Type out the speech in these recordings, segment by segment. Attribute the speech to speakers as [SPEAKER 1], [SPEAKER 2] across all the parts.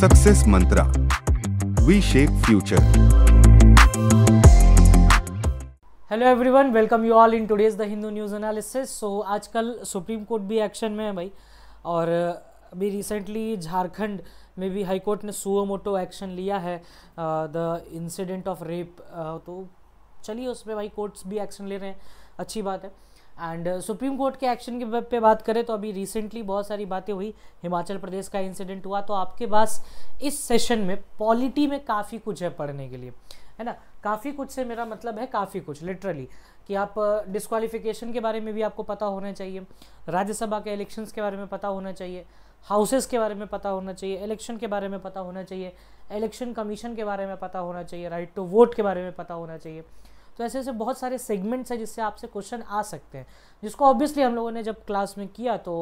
[SPEAKER 1] Success mantra we shape future hello everyone welcome you all in today's the Hindu news analysis so आजकल supreme court भी action में है भाई और अभी रिसेंटली झारखंड में भी हाई कोर्ट ने सुओमोटो एक्शन लिया है द इंसिडेंट ऑफ रेप तो चलिए उसमें भाई कोर्ट्स भी एक्शन ले रहे हैं अच्छी बात है एंड सुप्रीम कोर्ट के एक्शन के पे बात करें तो अभी रिसेंटली बहुत सारी बातें हुई हिमाचल प्रदेश का इंसिडेंट हुआ तो आपके पास इस सेशन में पॉलिटी में काफ़ी कुछ है पढ़ने के लिए है ना काफ़ी कुछ से मेरा मतलब है काफ़ी कुछ लिटरली कि आप डिस्कवालिफिकेशन uh, के बारे में भी आपको पता होना चाहिए राज्यसभा के इलेक्शंस के बारे में पता होना चाहिए हाउसेस के बारे में पता होना चाहिए इलेक्शन के बारे में पता होना चाहिए इलेक्शन कमीशन के बारे में पता होना चाहिए राइट टू वोट के बारे में पता होना चाहिए तो ऐसे ऐसे बहुत सारे सेगमेंट्स हैं जिससे आपसे क्वेश्चन आ सकते हैं जिसको ऑब्वियसली हम लोगों ने जब क्लास में किया तो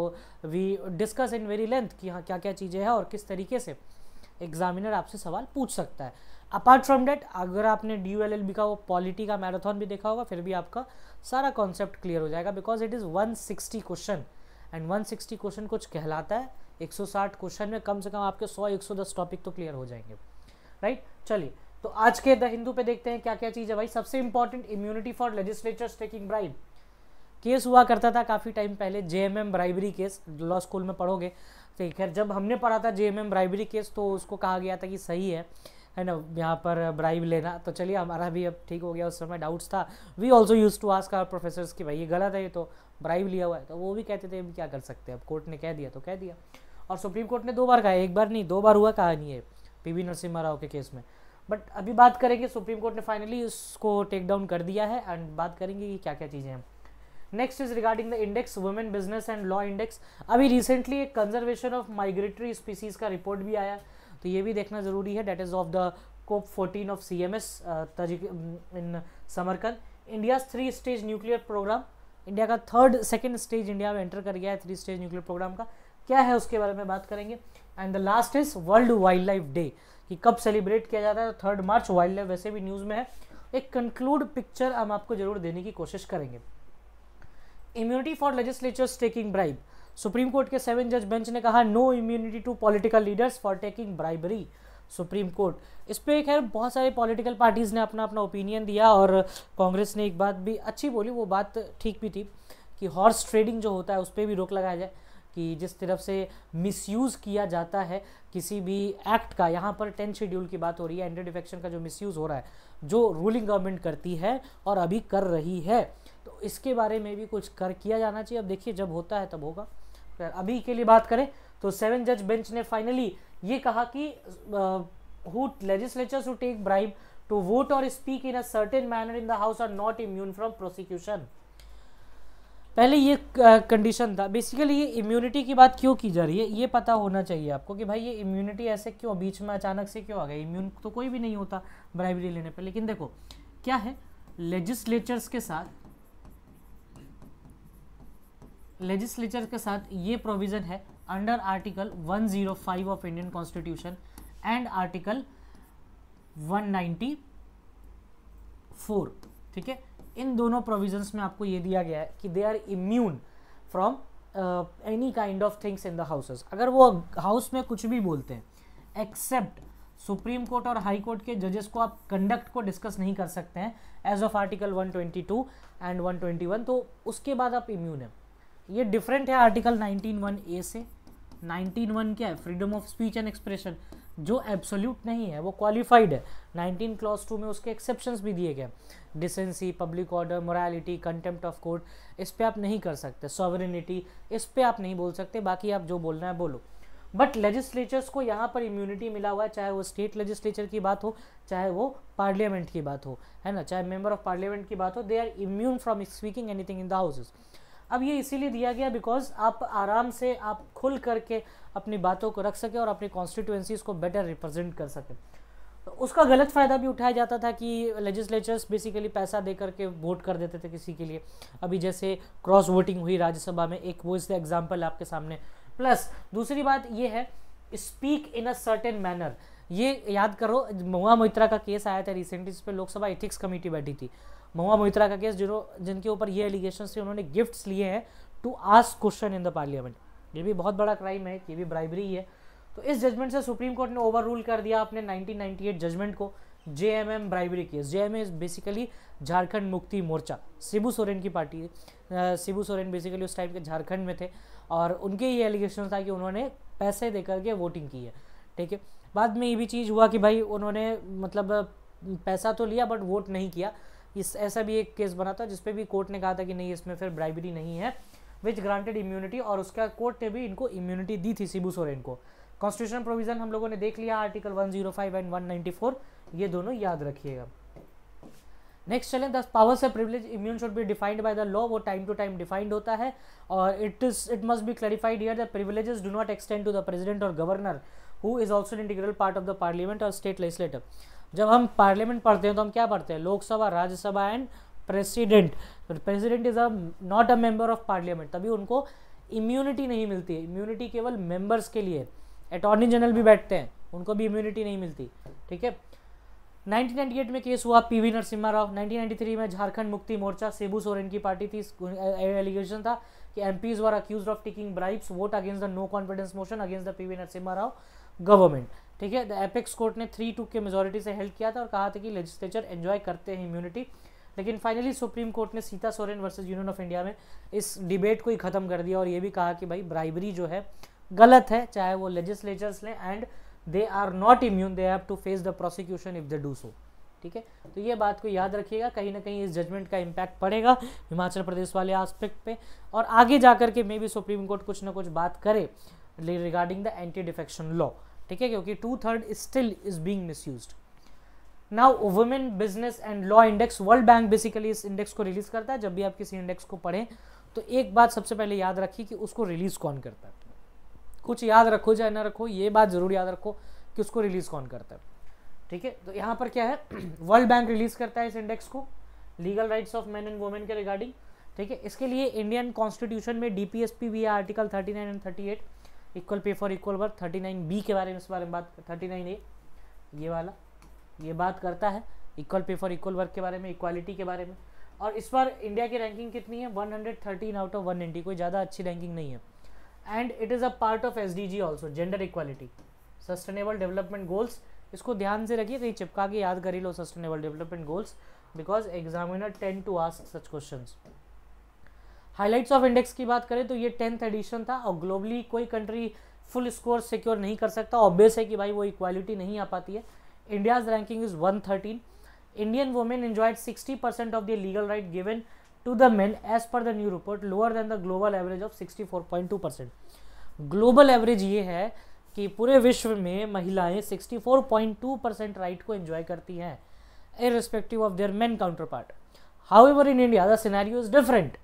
[SPEAKER 1] we discuss in very length कि हाँ क्या क्या चीज़ें हैं और किस तरीके से एग्जामिनर आपसे सवाल पूछ सकता है अपार्ट फ्रॉम डैट अगर आपने डी यू एल एल का वो पॉलिटी का मैराथन भी देखा होगा फिर भी आपका सारा कॉन्सेप्ट क्लियर हो जाएगा because it is one sixty question and one sixty question कुछ कहलाता है एक सौ साठ क्वेश्चन में कम से कम आपके सौ एक सौ दस टॉपिक तो क्लियर हो जाएंगे राइट right? चलिए तो आज के द हिंदू पे देखते हैं क्या क्या चीज़ है भाई सबसे important immunity for legislators taking bribe case हुआ करता था काफ़ी टाइम पहले JMM bribery case law school में पढ़ोगे तो खैर जब हमने पढ़ा था जेएमएम ब्राइबरी केस तो उसको कहा गया था कि सही है है ना यहाँ पर ब्राइब लेना तो चलिए हमारा भी अब ठीक हो गया उस समय डाउट्स था we also use to ask our professors कि भाई ये गलत है ये तो ब्राइब लिया हुआ है तो वो भी कहते थे क्या कर सकते हैं अब कोर्ट ने कह दिया तो कह दिया और सुप्रीम कोर्ट ने दो बार कहा एक बार नहीं दो बार हुआ कहा नहीं है पी वी नरसिम्हा राव के केस में बट अभी बात करेंगे सुप्रीम कोर्ट ने फाइनली उसको टेक डाउन कर दिया है एंड बात करेंगे कि क्या क्या चीज़ें हैं next is regarding the index women business and law index अभी रिसेंटली एक कंजर्वेशन ऑफ माइग्रेटरी स्पीसीज़ का रिपोर्ट भी आया तो ये भी देखना ज़रूरी है date is of the COP fourteen of C M S in Samarkand India three stage nuclear programme India का थर्ड सेकेंड स्टेज इंडिया में एंटर कर गया है थ्री स्टेज न्यूक्लियर प्रोग्राम का क्या है उसके बारे में बात करेंगे and the last is World Wildlife Day कि कब सेलिब्रेट किया जाता है तो थर्ड मार्च वाइल्ड लाइफ वैसे भी न्यूज़ में है एक कंक्लूड पिक्चर हम आपको जरूर देने की कोशिश करेंगे immunity for legislators taking bribe Supreme court के सेवन जज बेंच ने कहा no immunity to political leaders for taking bribery Supreme Court इस पर खैर बहुत सारे पॉलिटिकल पार्टीज़ ने अपना अपना ओपिनियन दिया और कांग्रेस ने एक बात भी अच्छी बोली वो बात ठीक भी थी कि हॉर्स ट्रेडिंग जो होता है उस पर भी रोक लगाया जाए कि जिस तरफ से मिसयूज़ किया जाता है किसी भी एक्ट का यहाँ पर टेंथ शेड्यूल की बात हो रही है एंटी डिफेक्शन का जो मिसयूज़ हो रहा है जो रूलिंग गवर्नमेंट करती है और अभी कर रही है तो इसके बारे में भी कुछ कर किया जाना चाहिए अब देखिए जब होता है तब होगा अभी के लिए बात करें तो सेवन जज बेंच ने फाइनली ये कहा कि who legislator to take bribe to vote और speak in a certain manner in the house are not immune from prosecution पहले ये कंडीशन था बेसिकली ये इम्यूनिटी की बात क्यों की जा रही है ये पता होना चाहिए आपको कि भाई ये इम्यूनिटी ऐसे क्यों बीच में अचानक से क्यों आ गया इम्यून तो कोई भी नहीं होता ब्राइबरी लेने पर लेकिन देखो क्या है लेजिस्लेचर्स के साथ लेजिस्लेचर के साथ ये प्रोविज़न है under article 105 of Indian constitution and article 194 ठीक है इन दोनों प्रोविजंस में आपको ये दिया गया है कि they are immune from any kind of things in the houses अगर वो हाउस में कुछ भी बोलते हैं एक्सेप्ट सुप्रीम कोर्ट और हाई कोर्ट के जजेस को आप कंडक्ट को डिस्कस नहीं कर सकते हैं एज ऑफ आर्टिकल 122 एंड 121 तो उसके बाद आप इम्यून हैं ये डिफरेंट है आर्टिकल 191 ए से 191 क्या है freedom of speech and expression जो एब्सोल्यूट नहीं है वो क्वालिफाइड है नाइनटीन क्लॉज टू में उसके एक्सेप्शंस भी दिए गए decency public order morality contempt of court इस पर आप नहीं कर सकते सॉवरिनिटी इस पर आप नहीं बोल सकते बाकी आप जो बोलना है बोलो बट लेजिस्लेचर्स को यहाँ पर इम्यूनिटी मिला हुआ है चाहे वो स्टेट लेजिस्लेचर की बात हो चाहे वो पार्लियामेंट की बात हो है ना चाहे मेंबर ऑफ पार्लियामेंट की बात हो they are immune from speaking anything in the houses अब ये इसीलिए दिया गया बिकॉज आप आराम से आप खुल करके अपनी बातों को रख सकें और अपनी कॉन्स्टिट्यूंसीज़ को बेटर रिप्रेजेंट कर सकें उसका गलत फ़ायदा भी उठाया जाता था कि लेजिस्लेचर्स बेसिकली पैसा दे करके वोट कर देते थे किसी के लिए अभी जैसे क्रॉस वोटिंग हुई राज्यसभा में एक वो इससे एग्जाम्पल आपके सामने प्लस दूसरी बात ये है speak in a certain manner ये याद करो महुआ मोहित्रा का केस आया था रिसेंटली जिसपे लोकसभा एथिक्स कमेटी बैठी थी महुआ मोहित्रा का केस जिनो जिनके ऊपर ये एलिगेशन थे उन्होंने गिफ्ट्स लिए हैं to ask question in the Parliament ये भी बहुत बड़ा क्राइम है ये भी ब्राइबरी है तो इस जजमेंट से सुप्रीम कोर्ट ने ओवर रूल कर दिया अपने 1998 जजमेंट को J M M bribery case J M M is basically Jharkhand Mukti Morcha Shibu Soren की पार्टी है सिबू सोरेन बेसिकली उस टाइम के झारखंड में थे और उनके ये एलिगेशन था कि उन्होंने पैसे दे करके वोटिंग की है ठीक है बाद में ये भी चीज़ हुआ कि भाई उन्होंने मतलब पैसा तो लिया बट वोट नहीं किया इस ऐसा भी एक केस बना था जिसपे भी कोर्ट ने कहा था कि नहीं इसमें फिर ब्राइबरी नहीं है विच ग्रांटेड इम्यूनिटी और उसका कोर्ट ने भी इनको इम्यूनिटी दी थी सिबू सोरेन को कॉन्स्टिट्यूशन प्रोविजन हम लोगों ने देख लिया आर्टिकल 105 एंड 194 ये दोनों याद रखिएगा नेक्स्ट चलें दस powers of privilege immune should be defined by the law वो टाइम टू टाइम डिफाइंड होता है और it is it must be clarified here the privileges do not extend to the president और governor who is also integral part of the Parliament और state legislator जब हम parliament पढ़ते हैं तो हम क्या पढ़ते हैं Lok Sabha Rajya Sabha and president president is a not a member of Parliament तभी उनको इम्यूनिटी नहीं मिलती इम्यूनिटी केवल मेंबर्स के लिए अटॉर्नी जनरल भी बैठते हैं उनको भी इम्यूनिटी नहीं मिलती ठीक है 1998 में केस हुआ पीवी नरसिम्हा राव 1993 में झारखंड मुक्ति मोर्चा सेबू सोरेन की पार्टी थी एलिगेशन था कि MPs were accused of taking bribes vote against the no confidence motion against the PV Narasimha Rao government ठीक है द एपेक्स कोर्ट ने थ्री टू के मेजोरिटी से हेल्प किया था और कहा था कि लेजिस्लेचर एन्जॉय करते हैं इम्यूनिटी लेकिन फाइनली सुप्रीम कोर्ट ने Sita Soren versus Union of India में इस डिबेट को ही ख़त्म कर दिया और ये भी कहा कि भाई ब्राइबरी जो है गलत है चाहे वो लेजिस्लेचर्स लें and they are not immune they have to face the prosecution if they do so ठीक है तो ये बात को याद रखिएगा कहीं ना कहीं इस जजमेंट का इम्पैक्ट पड़ेगा हिमाचल प्रदेश वाले आस्पेक्ट पे और आगे जा कर के मे बी सुप्रीम कोर्ट कुछ ना कुछ बात करे regarding the anti defection law ठीक है क्योंकि two third still is being misuse now women business and law index World Bank basically इस इंडेक्स को रिलीज करता है जब भी आप किसी इंडेक्स को पढ़ें तो एक बात सबसे पहले याद रखिए कि उसको रिलीज कौन करता है कुछ याद रखो चाहे ना रखो ये बात जरूर याद रखो कि उसको रिलीज कौन करता है ठीक है तो यहाँ पर क्या है वर्ल्ड बैंक रिलीज करता है इस इंडेक्स को legal rights of man and women के रिगार्डिंग ठीक है इसके लिए इंडियन कॉन्स्टिट्यूशन में डीपीएसपी भी है article 39 and 38 equal pay for equal work thirty nine B के बारे में इस बारे में बात थर्टी नाइन ए ये वाला ये बात करता है equal pay for equal work के बारे में इक्वालिटी के बारे में और इस बार इंडिया की रैंकिंग कितनी है one hundred thirteen out of one ninety कोई ज़्यादा अच्छी रैंकिंग नहीं है and it is a part of S D G also gender equality sustainable development goals इसको ध्यान से रखिए कहीं चिपका के याद कर ही लो sustainable development goals because examiner tend to ask such question highlights of index की बात करें तो ये टेंथ एडिशन था और ग्लोबली कोई कंट्री फुल स्कोर सिक्योर नहीं कर सकता ऑब्वियस है कि भाई वो इक्वालिटी नहीं आ पाती है India's ranking is one thirteen Indian women sixty percent of the legal right given to the men as per the new report lower than the global average of sixty four point two percent global average ये है कि पूरे विश्व में महिलाएं sixty four point two percent right को enjoy करती हैं irrespective of their men counterpart however in India the scenario is different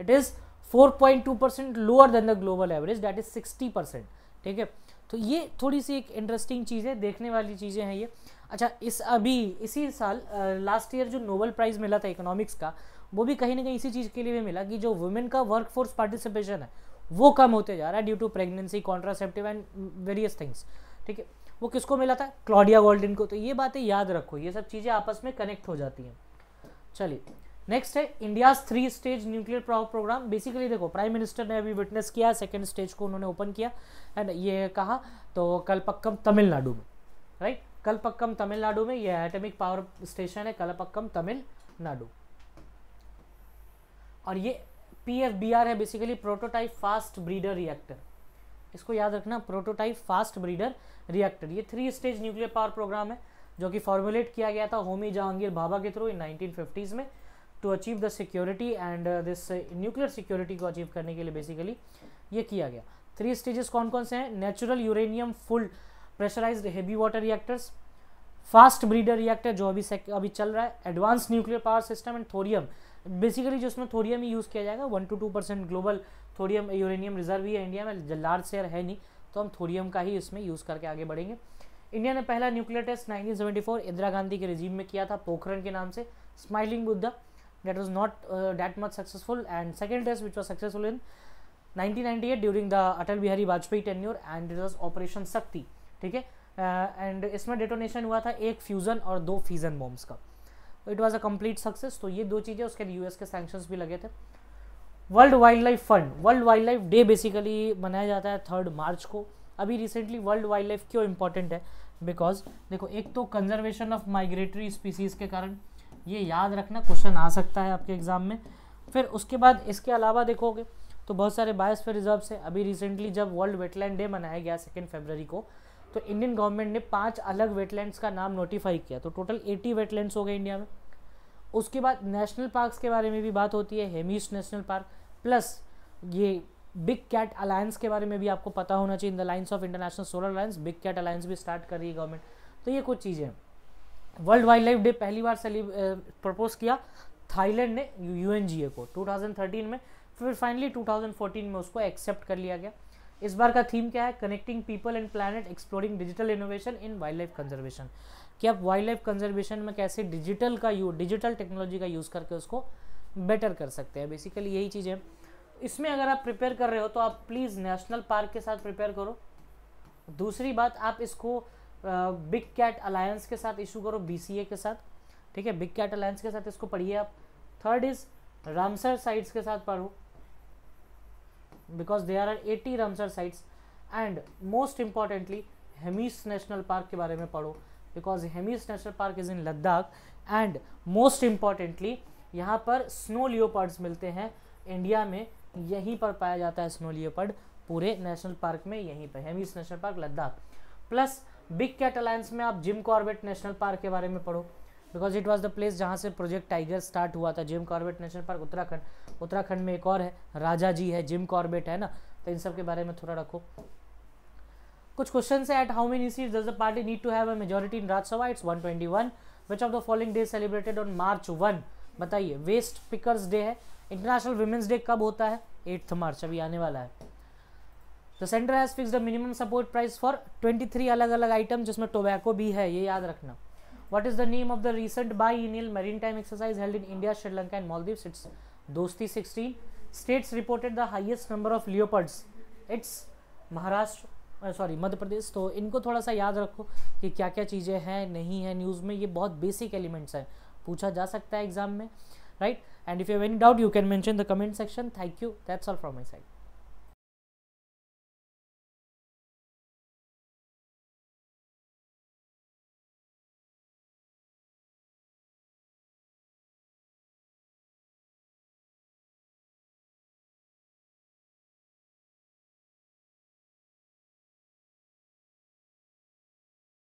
[SPEAKER 1] it is 4.2 percent lower than the global average that is 60 percent ठीक है तो ये थोड़ी सी एक interesting चीज़ है देखने वाली चीज़ें हैं ये अच्छा इस अभी इसी साल लास्ट ईयर जो नोबल प्राइज़ मिला था इकोनॉमिक्स का वो भी कहीं ना कहीं इसी चीज़ के लिए भी मिला कि जो वुमेन का वर्कफोर्स पार्टिसिपेशन है वो कम होते जा रहा है due to pregnancy contraceptive and various things ठीक है वो किसको मिला था क्लॉडिया गोल्डन को तो ये बातें याद रखो ये सब चीज़ें आपस में कनेक्ट हो जाती हैं चलिए नेक्स्ट है India three stage nuclear programme basically देखो प्राइम मिनिस्टर ने अभी विटनेस किया सेकेंड स्टेज को उन्होंने ओपन किया एंड ये कहा तो कलपक्कम तमिलनाडु में राइट कलपक्कम तमिलनाडु में यह एटमिक पावर स्टेशन है कलपक्कम तमिलनाडु और ये पी एफ बी आर है basically prototype fast breeder reactor इसको याद रखना प्रोटोटाइप फास्ट ब्रीडर रिएक्टर ये three stage nuclear power programme है जो कि फॉर्मुलेट किया गया था होमी जहांगीर भाभा के थ्रू इन फिफ्टीज में to achieve the security and this nuclear security को अचीव करने के लिए बेसिकली ये किया गया थ्री स्टेजेस कौन कौन से हैं natural uranium full pressurised heavy water reactors fast breeder reactor जो अभी अभी चल रहा है advance nuclear power system and thorium basically जो उसमें थोरियम ही यूज़ किया जाएगा one two two percent global thorium uranium reserve ही है इंडिया में लार्ज शेयर है नहीं तो हम थोरियम का ही इसमें यूज़ करके आगे बढ़ेंगे इंडिया ने पहला न्यूक्लियर टेस्ट 1974 इंदिरा गांधी के रिजीम में किया था पोखरण के नाम से Smiling Buddha that was not uh, that much successful and second test which was successful in 1998 during the Atal Bihari Vajpayee tenure and it was Operation Shakti ठीक है एंड uh, इसमें डिटोनेशन हुआ था एक फ्यूज़न और दो फ्यूज़न बॉम्ब्स का it was a complete success तो ये दो चीज़ें उसके लिए यूएस के सैंक्शंस भी लगे थे World Wildlife Fund World Wildlife Day basically मनाया जाता है थर्ड मार्च को अभी रिसेंटली वर्ल्ड वाइल्ड लाइफ क्यों इंपॉर्टेंट है बिकॉज देखो एक तो कंजर्वेशन ऑफ माइग्रेटरी स्पीसीज़ के कारण ये याद रखना क्वेश्चन आ सकता है आपके एग्ज़ाम में फिर उसके बाद इसके अलावा देखोगे तो बहुत सारे फिर रिजर्व है अभी रिसेंटली जब वर्ल्ड वेटलैंड डे मनाया गया सेकेंड फेबररी को तो इंडियन गवर्नमेंट ने पाँच अलग वेटलैंड्स का नाम नोटिफाई किया तो टोटल एटी वेटलैंड्स हो गए इंडिया में उसके बाद नेशनल पार्क्स के बारे में भी बात होती है हेमीस नेशनल पार्क प्लस ये बिग कैट अलायंस के बारे में भी आपको पता होना चाहिए in the lines of International Solar Alliance Big Cat Alliance भी स्टार्ट कर रही है गवर्नमेंट तो ये कुछ चीज़ें हैं वर्ल्ड वाइल्ड लाइफ डे पहली बार प्रपोज किया थाईलैंड ने यू को 2013 में फिर फाइनली 2014 में उसको एक्सेप्ट कर लिया गया इस बार का थीम क्या है connecting people and planet exploring digital innovation in wildlife conservation कि आप वाइल्ड लाइफ कंजर्वेशन में कैसे डिजिटल का यू डिजिटल टेक्नोलॉजी का यूज़ करके उसको बेटर कर सकते हैं बेसिकली यही चीज है इसमें अगर आप प्रिपेयर कर रहे हो तो आप प्लीज़ नेशनल पार्क के साथ प्रिपेयर करो दूसरी बात आप इसको बिग कैट अलायंस के साथ इशू करो बी के साथ ठीक है बिग कैट अलायंस के साथ इसको पढ़िए आप थर्ड इज रामसर साइट्स के साथ पढ़ो because are are at Ramsar sites and most importantly Hemis National Park के बारे में पढ़ो because Hemis National Park is in Ladakh and most importantly यहाँ पर स्नो लियोपर्ड्स मिलते हैं इंडिया में यहीं पर पाया जाता है स्नो लियोपर्ड पूरे नेशनल पार्क में यहीं पर Hemis National Park Ladakh plus Big Cat Alliance में आप जिम कॉर्बेट नेशनल पार्क के बारे में पढ़ो because it was the place जहाँ से प्रोजेक्ट टाइगर स्टार्ट हुआ था Jim Corbett National Park Uttarakhand Uttarakhand में एक और है राजा जी है जिम कॉर्बेट है ना तो इन सब के बारे में थोड़ा रखो कुछ क्वेश्चन है at how many seat does the party need to have a majority in Rajya Sabha it's 121 which of the following day celebrated on March one बताइए वेस्ट पिकर्स डे है इंटरनेशनल वुमेंस डे कब होता है एट्थ मार्च अभी आने वाला है तो centre has fix the minimum support price for 23 अलग अलग आइटम जिसमें टोबैको भी है ये याद रखना what is the name of the recent biennial maritime exercise held in India Sri Lanka and Maldives it's Dosti sixteen states reported the highest number of leopards it's Maharashtra sorry Madhya Pradesh तो इनको थोड़ा सा याद रखो कि क्या क्या चीज़ें हैं नहीं है न्यूज़ में ये बहुत बेसिक एलिमेंट्स हैं पूछा जा सकता है एग्जाम में write and if you any doubt you can mention the comment section thank you that's all from my side